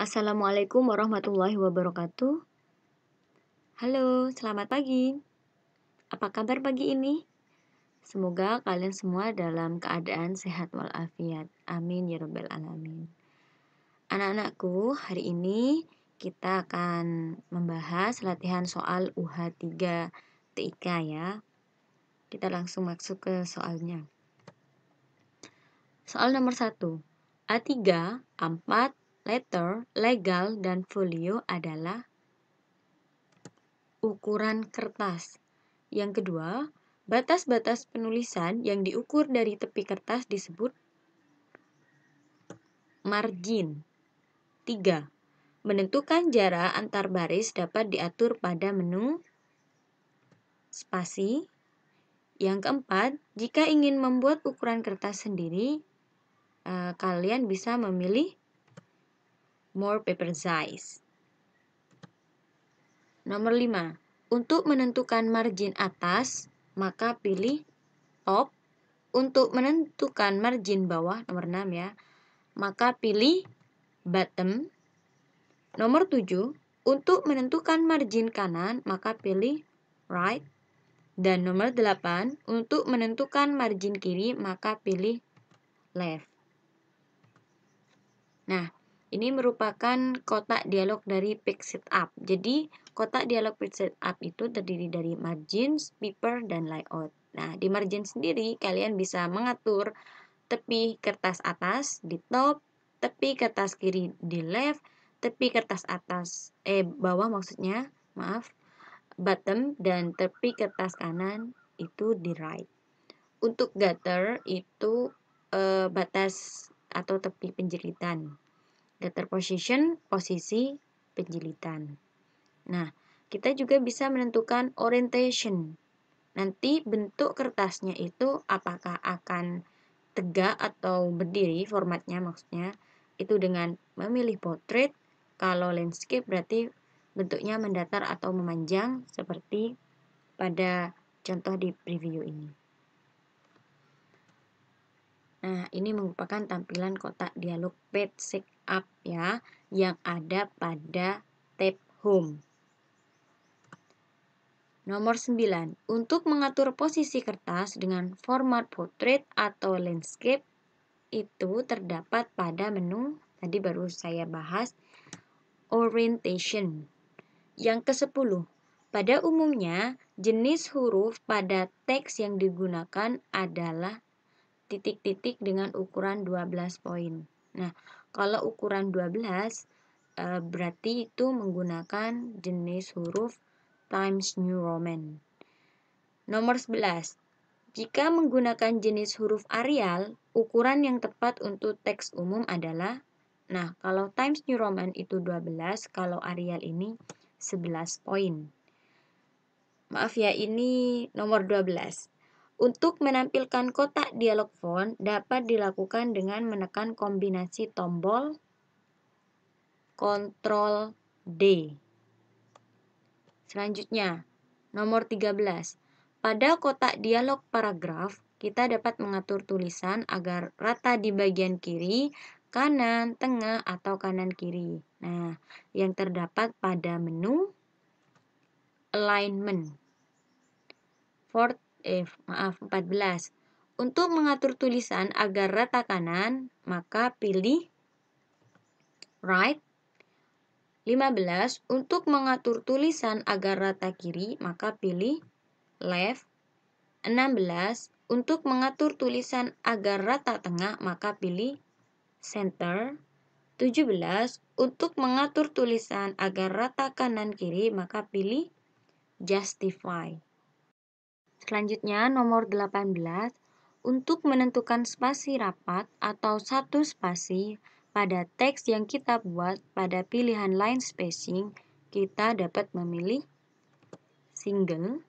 Assalamualaikum warahmatullahi wabarakatuh. Halo, selamat pagi. Apa kabar pagi ini? Semoga kalian semua dalam keadaan sehat walafiat. Amin ya rabbal alamin. Anak-anakku, hari ini kita akan membahas latihan soal UH3 TIK ya. Kita langsung masuk ke soalnya. Soal nomor 1. A3, 4 letter, legal, dan folio adalah ukuran kertas. Yang kedua, batas-batas penulisan yang diukur dari tepi kertas disebut margin. Tiga, Menentukan jarak antar baris dapat diatur pada menu spasi. Yang keempat, jika ingin membuat ukuran kertas sendiri, eh, kalian bisa memilih more paper size. Nomor 5. Untuk menentukan margin atas, maka pilih top. Untuk menentukan margin bawah, nomor 6 ya, maka pilih bottom. Nomor 7. Untuk menentukan margin kanan, maka pilih right. Dan nomor 8, untuk menentukan margin kiri, maka pilih left. Nah, ini merupakan kotak dialog dari pick Up. Jadi, kotak dialog pick Up itu terdiri dari margins, paper, dan layout. Nah, di margin sendiri kalian bisa mengatur tepi kertas atas di top, tepi kertas kiri di left, tepi kertas atas eh bawah maksudnya, maaf, bottom dan tepi kertas kanan itu di right. Untuk gutter itu eh, batas atau tepi penjeritan letter position, posisi penjilitan. Nah, kita juga bisa menentukan orientation. Nanti bentuk kertasnya itu apakah akan tegak atau berdiri formatnya maksudnya itu dengan memilih portrait. Kalau landscape berarti bentuknya mendatar atau memanjang seperti pada contoh di preview ini. Nah, ini merupakan tampilan kotak dialog page setup ya yang ada pada tab home. Nomor 9. Untuk mengatur posisi kertas dengan format portrait atau landscape itu terdapat pada menu tadi baru saya bahas orientation. Yang ke-10. Pada umumnya, jenis huruf pada teks yang digunakan adalah titik-titik dengan ukuran 12 poin. Nah, kalau ukuran 12 e, eh, berarti itu menggunakan jenis huruf Times New Roman. Nomor 11. Jika menggunakan jenis huruf Arial, ukuran yang tepat untuk teks umum adalah Nah, kalau Times New Roman itu 12, kalau Arial ini 11 poin. Maaf ya, ini nomor 12. Untuk menampilkan kotak dialog font dapat dilakukan dengan menekan kombinasi tombol Ctrl D. Selanjutnya, nomor 13. Pada kotak dialog paragraf, kita dapat mengatur tulisan agar rata di bagian kiri, kanan, tengah, atau kanan kiri. Nah, yang terdapat pada menu alignment. 14 eh maaf 14. Untuk mengatur tulisan agar rata kanan, maka pilih right. 15. Untuk mengatur tulisan agar rata kiri, maka pilih left. 16. Untuk mengatur tulisan agar rata tengah, maka pilih center. 17. Untuk mengatur tulisan agar rata kanan kiri, maka pilih justify. Selanjutnya, nomor 18, untuk menentukan spasi rapat atau satu spasi pada teks yang kita buat pada pilihan line spacing, kita dapat memilih single.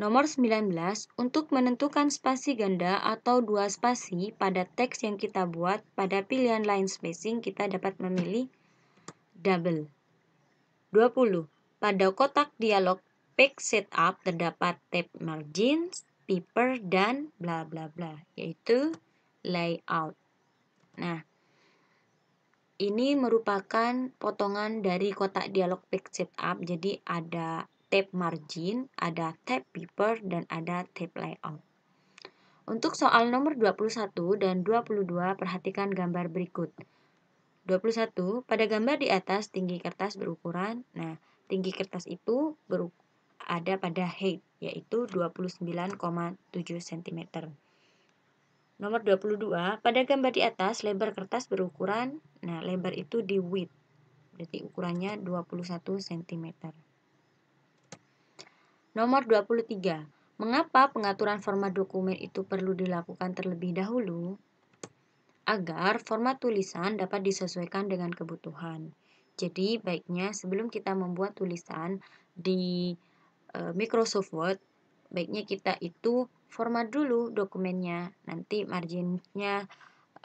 Nomor 19, untuk menentukan spasi ganda atau dua spasi pada teks yang kita buat pada pilihan line spacing, kita dapat memilih double. 20. Pada kotak dialog pack setup terdapat tab margins, paper, dan bla bla bla, yaitu layout. Nah, ini merupakan potongan dari kotak dialog page setup, jadi ada tab margin, ada tab paper, dan ada tab layout. Untuk soal nomor 21 dan 22, perhatikan gambar berikut. 21, pada gambar di atas tinggi kertas berukuran, nah tinggi kertas itu beruk ada pada height yaitu 29,7 cm. Nomor 22, pada gambar di atas lebar kertas berukuran, nah lebar itu di width, berarti ukurannya 21 cm. Nomor 23, mengapa pengaturan format dokumen itu perlu dilakukan terlebih dahulu? agar format tulisan dapat disesuaikan dengan kebutuhan. Jadi, baiknya sebelum kita membuat tulisan di Eh, Microsoft Word, baiknya kita itu format dulu dokumennya. Nanti marginnya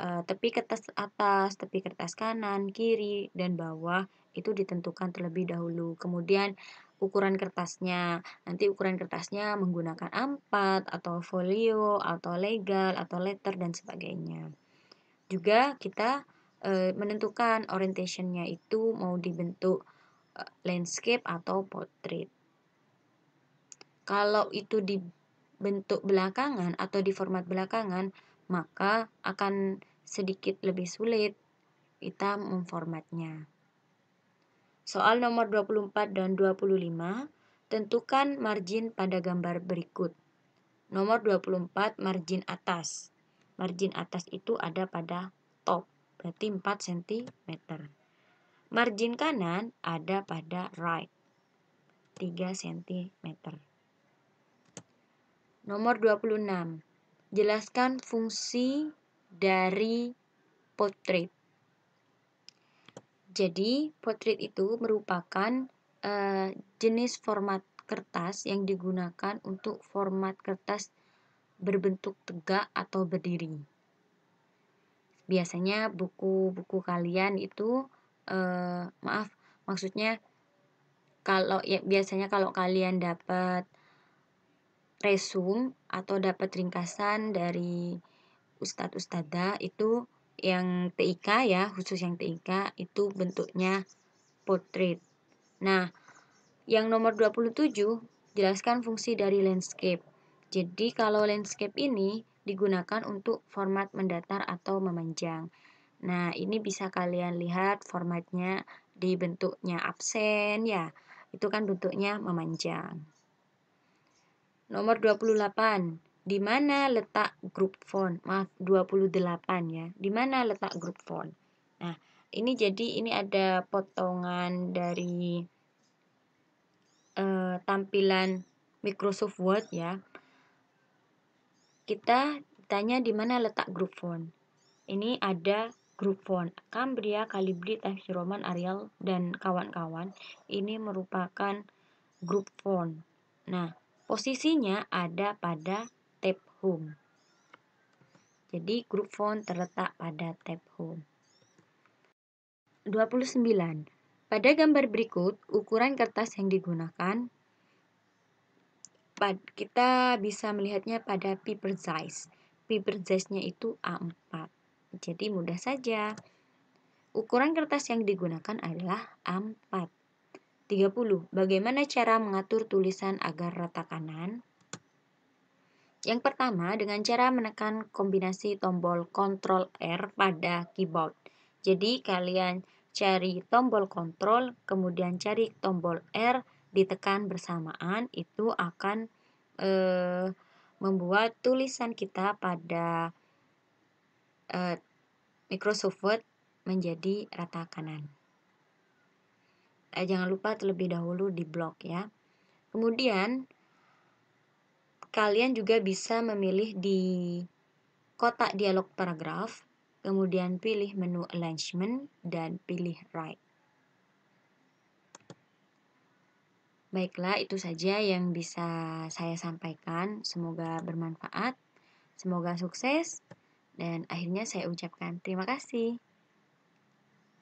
uh, tepi kertas atas, tepi kertas kanan, kiri, dan bawah itu ditentukan terlebih dahulu. Kemudian ukuran kertasnya. Nanti ukuran kertasnya menggunakan A4 atau folio atau legal atau letter dan sebagainya. Juga kita e, menentukan orientationnya itu mau dibentuk e, landscape atau portrait. Kalau itu dibentuk belakangan atau di format belakangan, maka akan sedikit lebih sulit kita memformatnya. Soal nomor 24 dan 25, tentukan margin pada gambar berikut. Nomor 24, margin atas. Margin atas itu ada pada top, berarti 4 cm. Margin kanan ada pada right, 3 cm. Nomor 26. Jelaskan fungsi dari potret. Jadi, potret itu merupakan e, jenis format kertas yang digunakan untuk format kertas berbentuk tegak atau berdiri. Biasanya buku-buku kalian itu e, maaf, maksudnya kalau ya biasanya kalau kalian dapat resum atau dapat ringkasan dari ustadz ustada itu yang TIK ya khusus yang TIK itu bentuknya portrait. Nah, yang nomor 27 jelaskan fungsi dari landscape. Jadi kalau landscape ini digunakan untuk format mendatar atau memanjang. Nah, ini bisa kalian lihat formatnya di bentuknya absen ya. Itu kan bentuknya memanjang. Nomor 28. Di mana letak grup font? Maaf, 28 ya. Di mana letak grup font? Nah, ini jadi ini ada potongan dari uh, tampilan Microsoft Word ya. Kita tanya di mana letak grup font. Ini ada grup font Cambria, Calibri, Times Roman, Arial, dan kawan-kawan. Ini merupakan grup font. Nah, Posisinya ada pada tab home. Jadi grup font terletak pada tab home. 29. Pada gambar berikut, ukuran kertas yang digunakan kita bisa melihatnya pada paper size. Paper size-nya itu A4. Jadi mudah saja. Ukuran kertas yang digunakan adalah A4. 30. Bagaimana cara mengatur tulisan agar rata kanan? Yang pertama, dengan cara menekan kombinasi tombol Ctrl R pada keyboard. Jadi, kalian cari tombol Ctrl, kemudian cari tombol R, ditekan bersamaan, itu akan e, membuat tulisan kita pada e, Microsoft Word menjadi rata kanan eh, jangan lupa terlebih dahulu di blog ya. Kemudian kalian juga bisa memilih di kotak dialog paragraf, kemudian pilih menu alignment dan pilih right. Baiklah, itu saja yang bisa saya sampaikan. Semoga bermanfaat, semoga sukses, dan akhirnya saya ucapkan terima kasih.